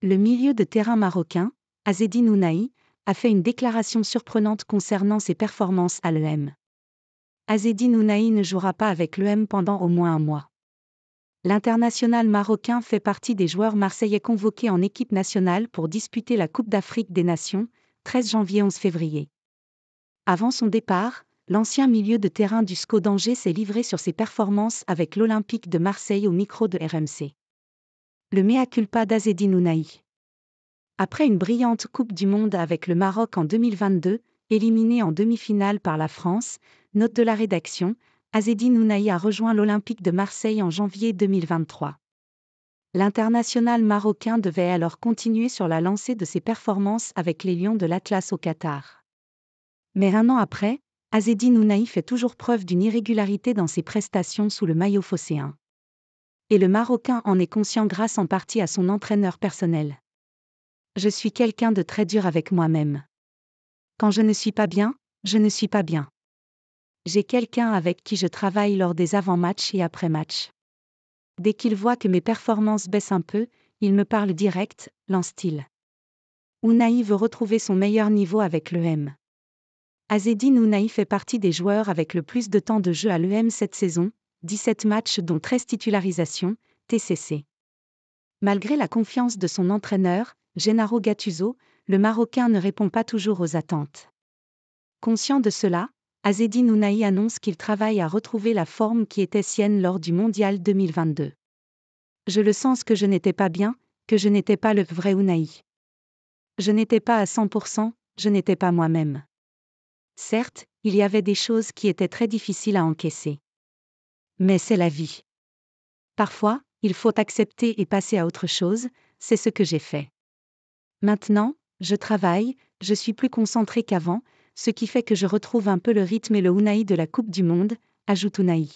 Le milieu de terrain marocain, Azedine Ounahi, a fait une déclaration surprenante concernant ses performances à l'EM. Azedine Ounahi ne jouera pas avec l'EM pendant au moins un mois. L'international marocain fait partie des joueurs marseillais convoqués en équipe nationale pour disputer la Coupe d'Afrique des Nations, 13 janvier-11 février. Avant son départ, l'ancien milieu de terrain du SCO d'Angers s'est livré sur ses performances avec l'Olympique de Marseille au micro de RMC le mea culpa d'Azedine Ounaï. Après une brillante Coupe du Monde avec le Maroc en 2022, éliminé en demi-finale par la France, note de la rédaction, Azedine Ounaï a rejoint l'Olympique de Marseille en janvier 2023. L'international marocain devait alors continuer sur la lancée de ses performances avec les Lions de l'Atlas au Qatar. Mais un an après, Azedine Ounaï fait toujours preuve d'une irrégularité dans ses prestations sous le maillot phocéen et le Marocain en est conscient grâce en partie à son entraîneur personnel. Je suis quelqu'un de très dur avec moi-même. Quand je ne suis pas bien, je ne suis pas bien. J'ai quelqu'un avec qui je travaille lors des avant-matchs et après-matchs. Dès qu'il voit que mes performances baissent un peu, il me parle direct, lance-t-il. Ounaï veut retrouver son meilleur niveau avec l'EM. Azedine Ounaï fait partie des joueurs avec le plus de temps de jeu à l'EM cette saison, 17 matchs dont 13 titularisations, TCC. Malgré la confiance de son entraîneur, Gennaro Gattuso, le Marocain ne répond pas toujours aux attentes. Conscient de cela, Azedine Ounaï annonce qu'il travaille à retrouver la forme qui était sienne lors du Mondial 2022. Je le sens que je n'étais pas bien, que je n'étais pas le vrai Ounaï. Je n'étais pas à 100%, je n'étais pas moi-même. Certes, il y avait des choses qui étaient très difficiles à encaisser. Mais c'est la vie. Parfois, il faut accepter et passer à autre chose, c'est ce que j'ai fait. Maintenant, je travaille, je suis plus concentré qu'avant, ce qui fait que je retrouve un peu le rythme et le hunaï de la Coupe du Monde, ajoute Unai.